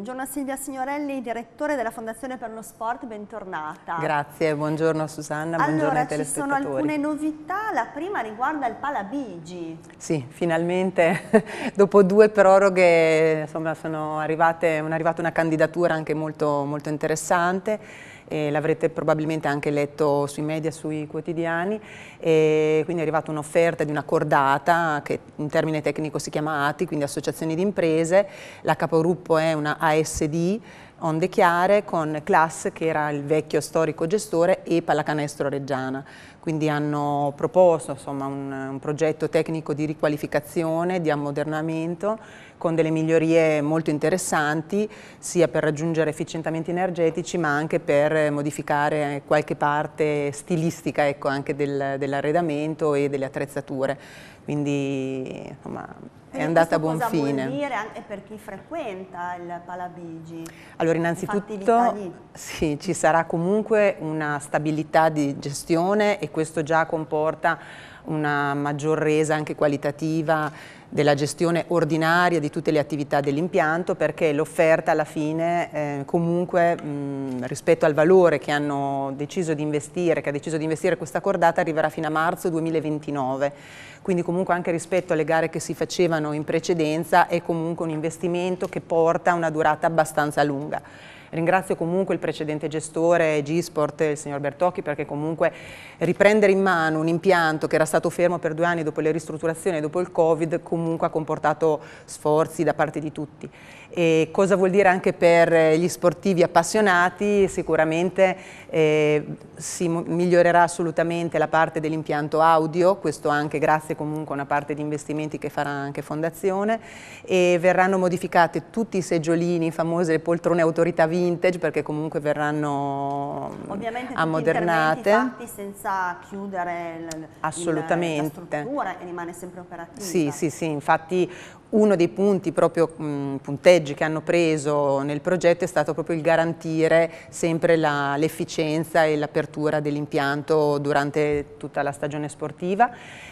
Buongiorno Silvia Signorelli, direttore della Fondazione per lo Sport, bentornata. Grazie, buongiorno Susanna, buongiorno allora, ai telespettatori. Allora, ci sono alcune novità, la prima riguarda il Palabigi. Sì, finalmente, dopo due proroghe, insomma, sono arrivate, è arrivata una candidatura anche molto, molto interessante eh, l'avrete probabilmente anche letto sui media, sui quotidiani, eh, quindi è arrivata un'offerta di una cordata che in termine tecnico si chiama ATI, quindi Associazioni di Imprese, la capogruppo è una ASD, onde chiare con Class che era il vecchio storico gestore e Pallacanestro Reggiana. Quindi hanno proposto insomma, un, un, progetto tecnico di riqualificazione, di ammodernamento con delle migliorie molto interessanti sia per raggiungere efficientamenti energetici ma anche per modificare qualche parte stilistica ecco, anche del, dell'arredamento e delle attrezzature. Quindi insomma, è andata a buon fine. Cosa vuol dire anche per chi frequenta il Palabigi? Allora innanzitutto sì, ci sarà comunque una stabilità di gestione e questo già comporta una maggior resa anche qualitativa della gestione ordinaria di tutte le attività dell'impianto perché l'offerta alla fine eh, comunque mh, rispetto al valore che hanno deciso di investire, che ha deciso di investire questa cordata arriverà fino a marzo 2029, quindi comunque anche rispetto alle gare che si facevano in precedenza è comunque un investimento che porta a una durata abbastanza lunga. Ringrazio comunque il precedente gestore G-Sport, il signor Bertocchi, perché comunque riprendere in mano un impianto che era stato fermo per due anni dopo le ristrutturazioni e dopo il Covid comunque ha comportato sforzi da parte di tutti. E cosa vuol dire anche per gli sportivi appassionati? Sicuramente eh, si migliorerà assolutamente la parte dell'impianto audio, questo anche grazie comunque a una parte di investimenti che farà anche Fondazione e verranno modificate tutti i seggiolini, famose poltrone autorità via vintage perché comunque verranno mm, Ovviamente ammodernate. Ovviamente senza chiudere il, Assolutamente. Il, la struttura rimane sempre operativa. Sì, sì, sì, infatti uno dei punti, proprio mh, punteggi che hanno preso nel progetto è stato proprio il garantire sempre l'efficienza e l'apertura dell'impianto durante tutta la stagione sportiva.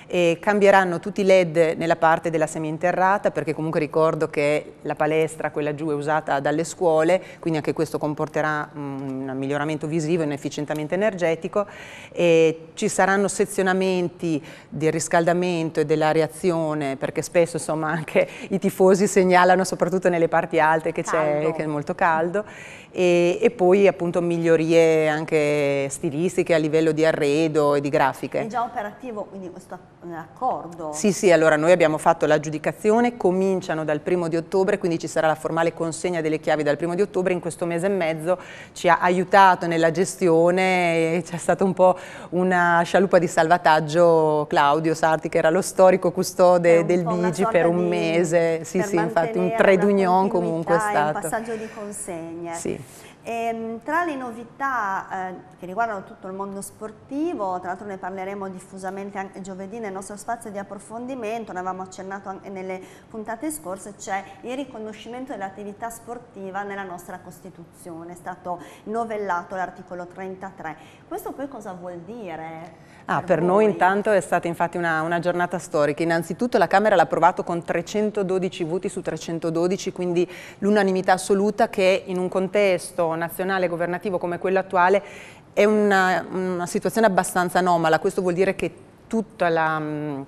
E cambieranno tutti i led nella parte della seminterrata perché comunque ricordo che la palestra, quella giù, è usata dalle scuole, quindi anche questo comporterà mh, un miglioramento visivo e un efficientamento energetico. E ci saranno sezionamenti del riscaldamento e dell'areazione perché spesso insomma anche i tifosi segnalano soprattutto nelle parti alte che, che è molto caldo e, e, poi appunto migliorie anche stilistiche a livello di arredo e di grafiche. È già operativo quindi questo accordo? Sì sì allora noi abbiamo fatto l'aggiudicazione, cominciano dal primo di ottobre quindi ci sarà la formale consegna delle chiavi dal primo di ottobre, in questo mese e mezzo ci ha aiutato nella gestione, c'è stata un po' una scialuppa di salvataggio Claudio Sarti che era lo storico custode del Bigi per un mese mese, sì sì, infatti un trade union comunque è stato. un passaggio di consegne. Sì. E, ehm, tra le novità eh, che riguardano tutto il mondo sportivo, tra l'altro ne parleremo diffusamente anche giovedì nel nostro spazio di approfondimento, ne avevamo accennato anche nelle puntate scorse, c'è cioè il riconoscimento dell'attività sportiva nella nostra Costituzione, è stato novellato l'articolo 33. Questo poi cosa vuol dire? Ah, per, per noi intanto è stata infatti una, una giornata storica, innanzitutto la Camera l'ha approvato con 300 212 voti su 312, quindi l'unanimità assoluta che in un contesto nazionale governativo come quello attuale è una, una situazione abbastanza anomala. Questo vuol dire che tutta la mm,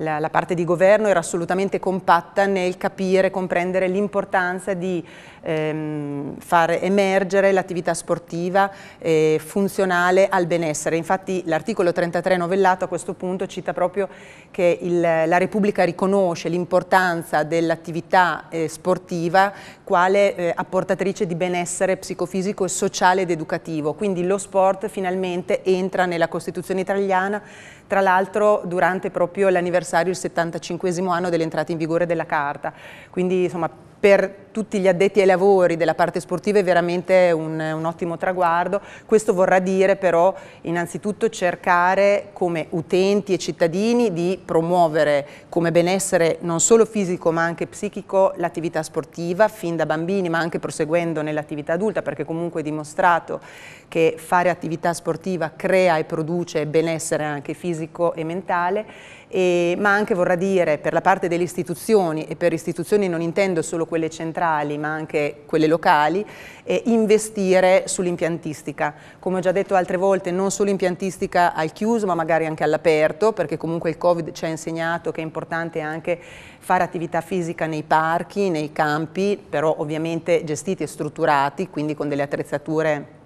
la, la, parte di governo era assolutamente compatta nel capire, comprendere l'importanza di ehm, far emergere l'attività sportiva eh, funzionale al benessere. Infatti l'articolo 33 novellato a questo punto cita proprio che il, la Repubblica riconosce l'importanza dell'attività eh, sportiva quale eh, apportatrice di benessere psicofisico e sociale ed educativo. Quindi lo sport finalmente entra nella Costituzione italiana, tra l'altro durante proprio l'anniversario anniversario, il 75 anno dell'entrata in vigore della Carta. Quindi insomma per tutti gli addetti ai lavori della parte sportiva è veramente un, un, ottimo traguardo. Questo vorrà dire però innanzitutto cercare come utenti e cittadini di promuovere come benessere non solo fisico ma anche psichico l'attività sportiva fin da bambini ma anche proseguendo nell'attività adulta perché comunque è dimostrato che fare attività sportiva crea e produce benessere anche fisico e mentale e, ma anche vorrà dire per la parte delle istituzioni e per istituzioni non intendo solo quelle centrali ma anche quelle locali, e investire sull'impiantistica. Come ho già detto altre volte, non solo impiantistica al chiuso ma magari anche all'aperto, perché comunque il Covid ci ha insegnato che è importante anche fare attività fisica nei parchi, nei campi, però ovviamente gestiti e strutturati, quindi con delle attrezzature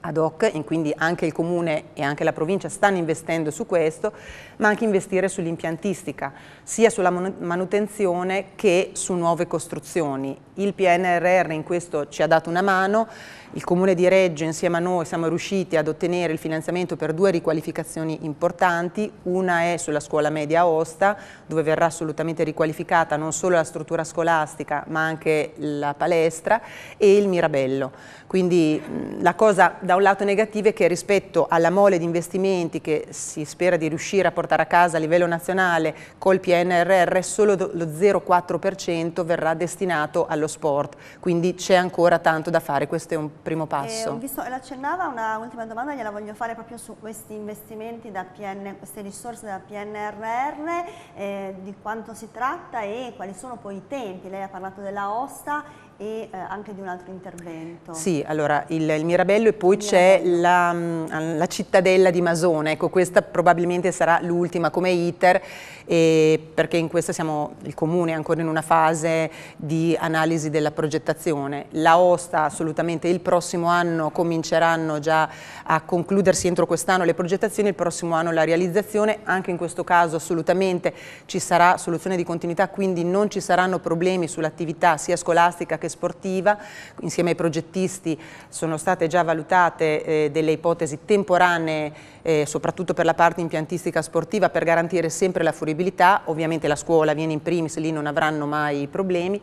ad hoc e quindi anche il comune e anche la provincia stanno investendo su questo, ma anche investire sull'impiantistica, sia sulla manutenzione che su nuove costruzioni. Il PNRR in questo ci ha dato una mano, il comune di Reggio insieme a noi siamo riusciti ad ottenere il finanziamento per due riqualificazioni importanti, una è sulla scuola media Osta, dove verrà assolutamente riqualificata non solo la struttura scolastica, ma anche la palestra e il Mirabello. Quindi la cosa da un lato negative che rispetto alla mole di investimenti che si spera di riuscire a portare a casa a livello nazionale col PNRR, solo lo 0,4% verrà destinato allo sport, quindi c'è ancora tanto da fare, questo è un primo passo. Eh, visto, l'accennava una domanda, gliela voglio fare proprio su questi investimenti da PN, queste risorse da PNRR, eh, di quanto si tratta e quali sono poi i tempi, lei ha parlato della Osta e eh, anche di un altro intervento. Sì, allora il, il Mirabello e poi c'è la, la, cittadella di Masone, ecco questa probabilmente sarà l'ultima come iter eh, perché in questa siamo il comune ancora in una fase di analisi della progettazione. La Osta assolutamente il prossimo anno cominceranno già a concludersi entro quest'anno le progettazioni, il prossimo anno la realizzazione, anche in questo caso assolutamente ci sarà soluzione di continuità, quindi non ci saranno problemi sull'attività sia scolastica che anche sportiva, insieme ai progettisti sono state già valutate eh, delle ipotesi temporanee eh, soprattutto per la parte impiantistica sportiva, per garantire sempre la fruibilità, ovviamente la scuola viene in primis, lì non avranno mai problemi.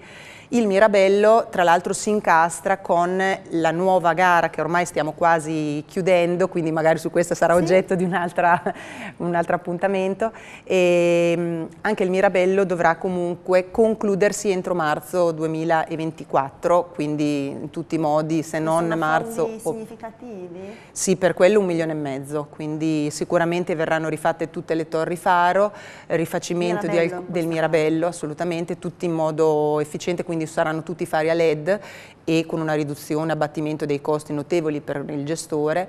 Il Mirabello tra l'altro si incastra con la nuova gara che ormai stiamo quasi chiudendo, quindi magari su questa sarà sì. oggetto di un, un altro appuntamento. E ehm, anche il Mirabello dovrà comunque concludersi entro marzo 2024, quindi in tutti i modi, se non marzo... Sono marzo, o... significativi? Sì, per quello un milione e mezzo, quindi quindi sicuramente verranno rifatte tutte le torri faro, eh, rifacimento di, del Mirabello assolutamente, tutti in modo efficiente, quindi saranno tutti fari a LED e con una riduzione, abbattimento dei costi notevoli per il gestore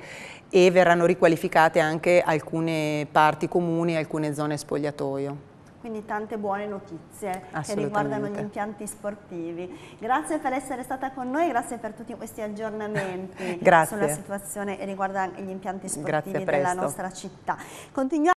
e verranno riqualificate anche alcune parti comuni, alcune zone spogliatoio quindi tante buone notizie che riguardano gli impianti sportivi. Grazie per essere stata con noi, grazie per tutti questi aggiornamenti sulla situazione riguardante gli impianti sportivi della nostra città. Continuiamo